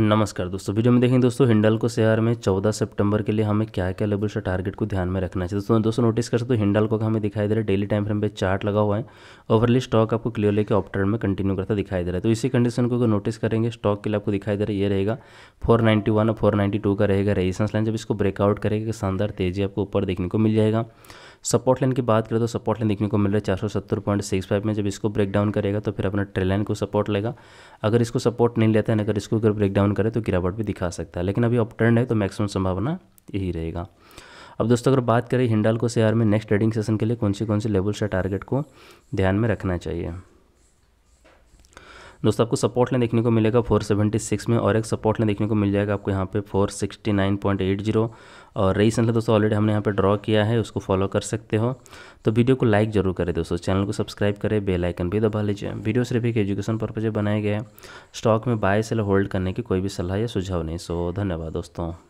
नमस्कार दोस्तों वीडियो में देखेंगे दोस्तों हिंडल को शेयर में 14 सितंबर के लिए हमें क्या क्या लेवल से टारगेट को ध्यान में रखना चाहिए तो दोस्तों दोस्तों नोटिस कर सकते हो हिंडल को हमें दिखाई दे रहा है डेली टाइम फ्रेम पे चार्ट लगा हुआ है ओवरली स्टॉक आपको क्लियरली के ऑप्टर में कंटिन्यू करता दिखाई दे रहा है तो इसी कंडीशन को नोटिस करेंगे स्टॉक के लिए आपको दिखाई दे रहा है ये रहेगा फोर नाइन्टी और फोर का रहेगा रेजिस्टेंस लाइन जब इसको ब्रेकआउट करेगा शानदार तेजी आपको ऊपर देखने को मिल जाएगा सपोर्ट लाइन की बात करें तो सपोर्ट लाइन देखने को मिल रहा है चार सौ सत्तर पॉइंट सिक्स फाइव में जब इसको ब्रेक डाउन करेगा तो फिर अपना ट्रेल लाइन को सपोर्ट लेगा अगर इसको सपोर्ट नहीं लेता है अगर इसको अगर ब्रेक डाउन करे तो गिरावट भी दिखा सकता है लेकिन अभी अब ट्रेंड है तो मैक्सिमम संभावना यही रहेगा अब दोस्तों अगर बात करें हिंडाल को शेयर में नेक्स्ट ट्रेडिंग सेशन के लिए कौन सी कौन सी लेवल से टारगेट को ध्यान में रखना चाहिए दोस्तों आपको सपोर्ट लाइन देखने को मिलेगा 476 में और एक सपोर्ट लाइन देखने को मिल जाएगा आपको यहाँ पे 469.80 और रही एंड दोस्तों ऑलरेडी हमने यहाँ पे ड्रॉ किया है उसको फॉलो कर सकते हो तो वीडियो को लाइक जरूर करें दोस्तों चैनल को सब्सक्राइब करें बेल आइकन भी दबा लीजिए वीडियो सिर्फ एक एजुकेशन पर्पजे बनाया गया है स्टॉक में बाय सेल होल्ड करने की कोई भी सलाह या सुझाव नहीं सो धन्यवाद दोस्तों